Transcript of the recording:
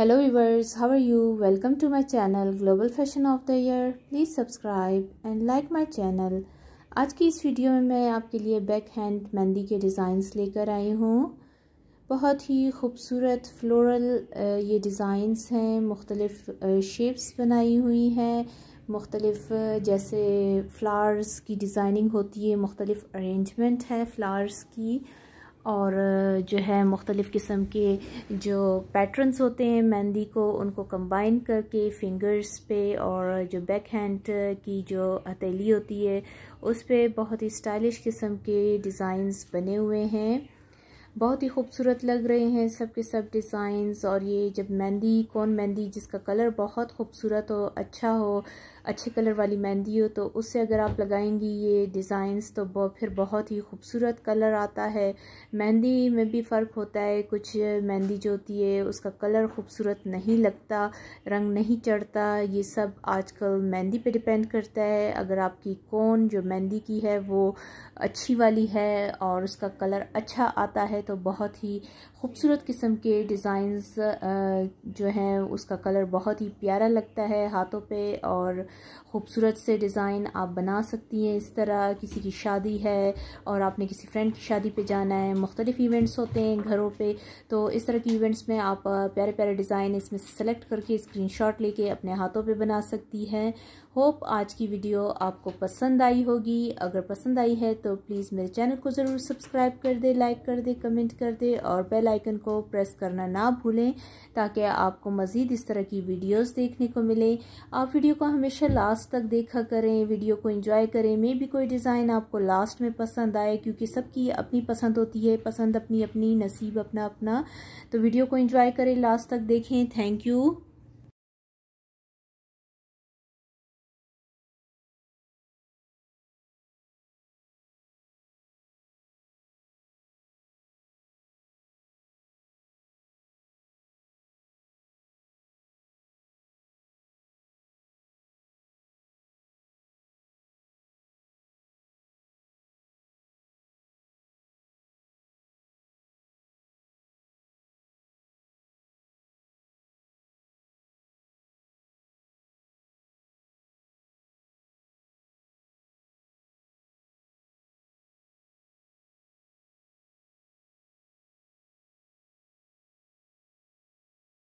hello viewers how are you welcome to my channel global fashion of the year please subscribe and like my channel आज की इस video में मैं आपके लिए बैक हैंड मेहंदी के डिज़ाइंस लेकर आई हूँ बहुत ही खूबसूरत फ्लोरल ये डिज़ाइंस हैं मुख्तलिफ़ शेप्स बनाई हुई हैं मुख्तलिफ़ जैसे फ़्लावर्स की डिज़ाइनिंग होती है मुख्तलिफ़ अरेंजमेंट है फ़्लावर्स की और जो है मुख्तलिफ़ किस्म के जो पैटर्न्स होते हैं मेहंदी को उनको कंबाइन करके फिंगर्स पे और जो बैक हैंड की जो हथेली होती है उस पर बहुत ही स्टाइलिश किस्म के डिज़ाइंस बने हुए हैं बहुत ही खूबसूरत लग रहे हैं सब के सब डिज़ाइंस और ये जब मेहंदी कौन मेहंदी जिसका कलर बहुत खूबसूरत हो अच्छा हो अच्छे कलर वाली मेहंदी हो तो उससे अगर आप लगाएंगी ये डिज़ाइंस तो फिर बहुत ही खूबसूरत कलर आता है मेहंदी में भी फ़र्क होता है कुछ मेहंदी जो होती है उसका कलर खूबसूरत नहीं लगता रंग नहीं चढ़ता ये सब आजकल मेहंदी पे डिपेंड करता है अगर आपकी कौन जो मेहंदी की है वो अच्छी वाली है और उसका कलर अच्छा आता है तो बहुत ही खूबसूरत किस्म के डिज़ाइंस जो हैं उसका कलर बहुत ही प्यारा लगता है हाथों पे और खूबसूरत से डिज़ाइन आप बना सकती हैं इस तरह किसी की शादी है और आपने किसी फ्रेंड की शादी पे जाना है मुख्तलिफ़ इवेंट्स होते हैं घरों पे तो इस तरह की इवेंट्स में आप प्यारे प्यारे डिज़ाइन इसमें से सेलेक्ट करके स्क्रीनशॉट लेके अपने हाथों पे बना सकती हैं होप आज की वीडियो आपको पसंद आई होगी अगर पसंद आई है तो प्लीज़ मेरे चैनल को ज़रूर सब्सक्राइब कर दे लाइक कर दे कमेंट कर दे और बेल आइकन को प्रेस करना ना भूलें ताकि आपको मज़ीद इस तरह की वीडियोस देखने को मिलें आप वीडियो को हमेशा हमेशा लास्ट तक देखा करें वीडियो को एंजॉय करें मे भी कोई डिज़ाइन आपको लास्ट में पसंद आए क्योंकि सबकी अपनी पसंद होती है पसंद अपनी अपनी नसीब अपना अपना तो वीडियो को एंजॉय करें लास्ट तक देखें थैंक यू